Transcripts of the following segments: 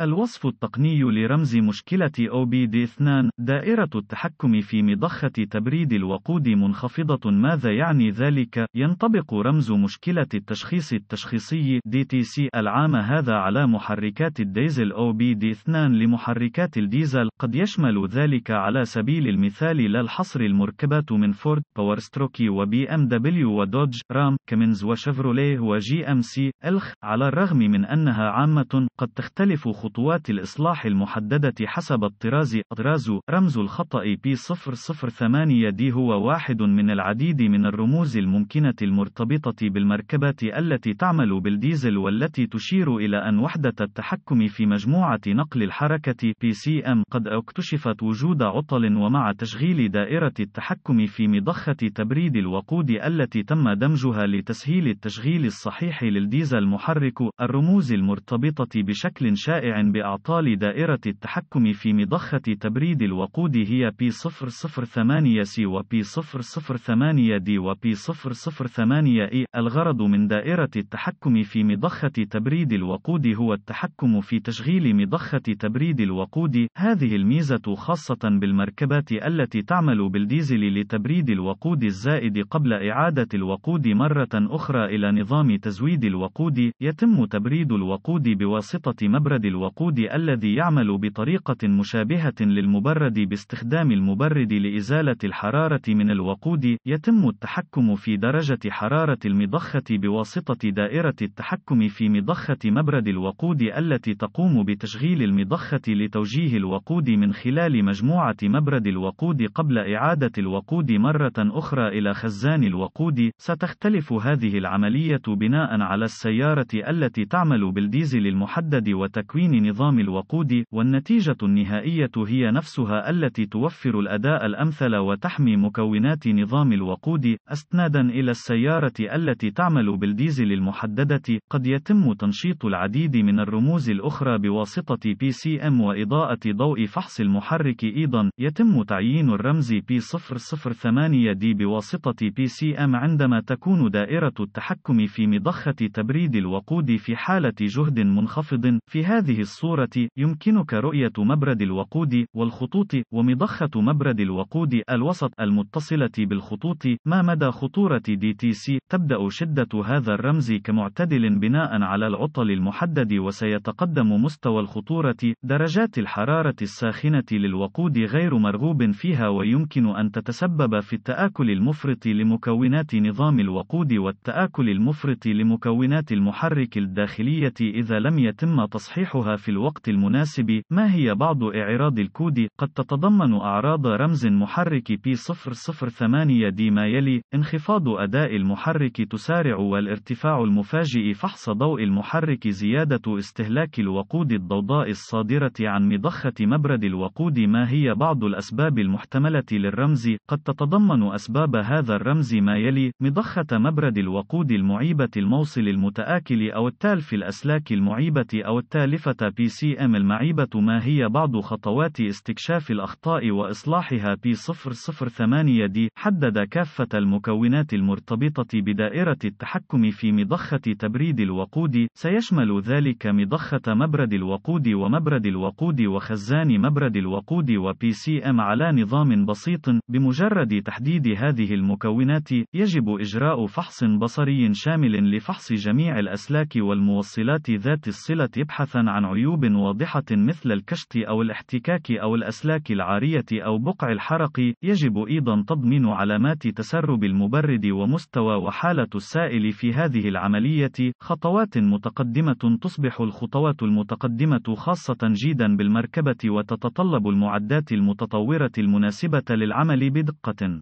الوصف التقني لرمز مشكلة OBD2 دائرة التحكم في مضخة تبريد الوقود منخفضة ماذا يعني ذلك؟ ينطبق رمز مشكلة التشخيص التشخيصي DTC العام هذا على محركات الديزل OBD2 لمحركات الديزل قد يشمل ذلك على سبيل المثال لا الحصر المركبات من فورد باورستروكي وبي ام دبليو ودوج رام كمينز وشفروليه وجي ام سي الخ على الرغم من أنها عامة قد تختلف خصوصا خطوات الإصلاح المحددة حسب الطراز طراز رمز الخطأ P008D هو واحد من العديد من الرموز الممكنة المرتبطة بالمركبات التي تعمل بالديزل والتي تشير إلى أن وحدة التحكم في مجموعة نقل الحركة PCM قد اكتشفت وجود عطل ومع تشغيل دائرة التحكم في مضخة تبريد الوقود التي تم دمجها لتسهيل التشغيل الصحيح للديزل محرك الرموز المرتبطة بشكل شائع بأعطال دائرة التحكم في مضخة تبريد الوقود هي P008C و P008D و P008E الغرض من دائرة التحكم في مضخة تبريد الوقود هو التحكم في تشغيل مضخة تبريد الوقود هذه الميزة خاصة بالمركبات التي تعمل بالديزل لتبريد الوقود الزائد قبل إعادة الوقود مرة أخرى إلى نظام تزويد الوقود يتم تبريد الوقود بواسطة مبرد الوقود الوقود الذي يعمل بطريقة مشابهة للمبرد باستخدام المبرد لإزالة الحرارة من الوقود، يتم التحكم في درجة حرارة المضخة بواسطة دائرة التحكم في مضخة مبرد الوقود التي تقوم بتشغيل المضخة لتوجيه الوقود من خلال مجموعة مبرد الوقود قبل إعادة الوقود مرة أخرى إلى خزان الوقود. ستختلف هذه العملية بناء على السيارة التي تعمل بالديزل المحدد وتكوين نظام الوقود والنتيجة النهائية هي نفسها التي توفر الأداء الأمثل وتحمي مكونات نظام الوقود استنادا إلى السيارة التي تعمل بالديزل المحددة قد يتم تنشيط العديد من الرموز الأخرى بواسطة PCM وإضاءة ضوء فحص المحرك أيضا يتم تعيين الرمز P008D بواسطة PCM عندما تكون دائرة التحكم في مضخة تبريد الوقود في حالة جهد منخفض في هذه الصورة، يمكنك رؤية مبرد الوقود والخطوط ومضخة مبرد الوقود الوسط المتصلة بالخطوط. ما مدى خطورة DTC؟ تبدأ شدة هذا الرمز كمعتدل بناء على العطل المحدد وسيتقدم مستوى الخطورة. درجات الحرارة الساخنة للوقود غير مرغوب فيها ويمكن أن تتسبب في التآكل المفرط لمكونات نظام الوقود والتآكل المفرط لمكونات المحرك الداخلية إذا لم يتم تصحيحها في الوقت المناسب. ما هي بعض إعراض الكود؟ قد تتضمن أعراض رمز محرك P008 D ما يلي: انخفاض أداء المحرك تسارع والارتفاع المفاجئ فحص ضوء المحرك زيادة استهلاك الوقود الضوضاء الصادرة عن مضخة مبرد الوقود ما هي بعض الأسباب المحتملة للرمز؟ قد تتضمن أسباب هذا الرمز ما يلي: مضخة مبرد الوقود المعيبة الموصل المتآكل أو التالف الأسلاك المعيبة أو التالفة بي سي ام المعيبة ما هي بعض خطوات استكشاف الأخطاء وإصلاحها بي 008 دي حدد كافة المكونات المرتبطة بدائرة التحكم في مضخة تبريد الوقود سيشمل ذلك مضخة مبرد الوقود ومبرد الوقود وخزان مبرد الوقود وبي سي ام على نظام بسيط بمجرد تحديد هذه المكونات يجب إجراء فحص بصري شامل لفحص جميع الأسلاك والموصلات ذات الصلة ابحثا عن عيوب واضحة مثل الكشط أو الاحتكاك أو الأسلاك العارية أو بقع الحرق، يجب أيضًا تضمين علامات تسرب المبرد ومستوى وحالة السائل في هذه العملية. خطوات متقدمة تصبح الخطوات المتقدمة خاصة جيدًا بالمركبة وتتطلب المعدات المتطورة المناسبة للعمل بدقة.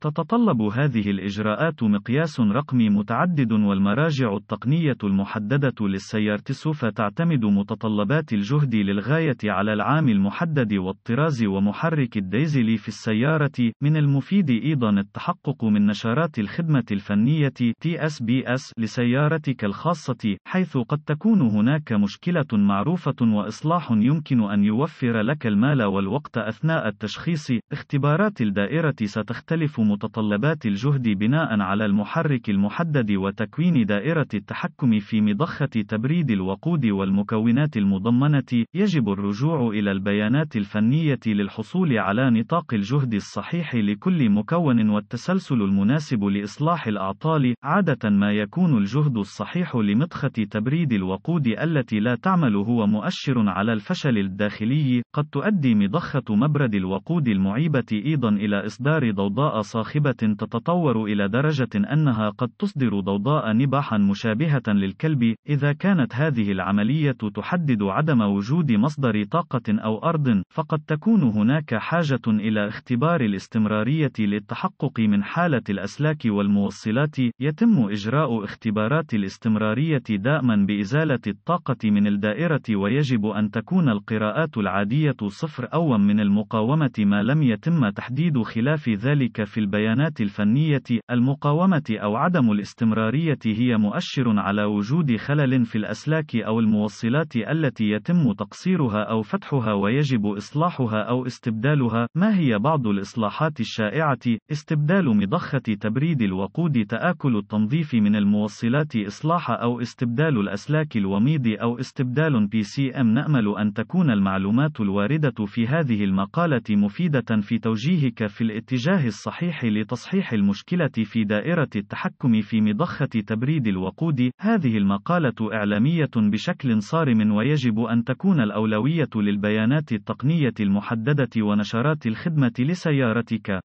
تتطلب هذه الإجراءات مقياس رقمي متعدد والمراجع التقنية المحددة للسيارة سوف تعتمد متطلبات الجهد للغاية على العام المحدد والطراز ومحرك الديزل في السيارة. من المفيد أيضا التحقق من نشرات الخدمة الفنية TSBS لسيارتك الخاصة، حيث قد تكون هناك مشكلة معروفة وإصلاح يمكن أن يوفر لك المال والوقت أثناء التشخيص. اختبارات الدائرة ستختلف متطلبات الجهد بناء على المحرك المحدد وتكوين دائرة التحكم في مضخة تبريد الوقود والمكونات المضمنة، يجب الرجوع إلى البيانات الفنية للحصول على نطاق الجهد الصحيح لكل مكون والتسلسل المناسب لإصلاح الأعطال، عادة ما يكون الجهد الصحيح لمضخة تبريد الوقود التي لا تعمل هو مؤشر على الفشل الداخلي، قد تؤدي مضخة مبرد الوقود المعيبة أيضًا إلى إصدار ضوضاء صاخبة تتطور إلى درجة أنها قد تصدر ضوضاء نباحا مشابهة للكلب، إذا كانت هذه العملية تحدد عدم وجود مصدر طاقة أو أرض، فقد تكون هناك حاجة إلى اختبار الاستمرارية للتحقق من حالة الأسلاك والموصلات. يتم إجراء اختبارات الاستمرارية دائما بإزالة الطاقة من الدائرة ويجب أن تكون القراءات العادية صفر أو من المقاومة ما لم يتم تحديد خلاف ذلك في البيانات الفنية، المقاومة أو عدم الاستمرارية هي مؤشر على وجود خلل في الأسلاك أو الموصلات التي يتم تقصيرها أو فتحها ويجب إصلاحها أو استبدالها. ما هي بعض الإصلاحات الشائعة؟ استبدال مضخة تبريد الوقود تآكل التنظيف من الموصلات إصلاح أو استبدال الأسلاك الوميض أو استبدال بي سي ام نأمل أن تكون المعلومات الواردة في هذه المقالة مفيدة في توجيهك في الاتجاه الصحيح الصحيح لتصحيح المشكلة في دائرة التحكم في مضخة تبريد الوقود. هذه المقالة إعلامية بشكل صارم ويجب أن تكون الأولوية للبيانات التقنية المحددة ونشرات الخدمة لسيارتك.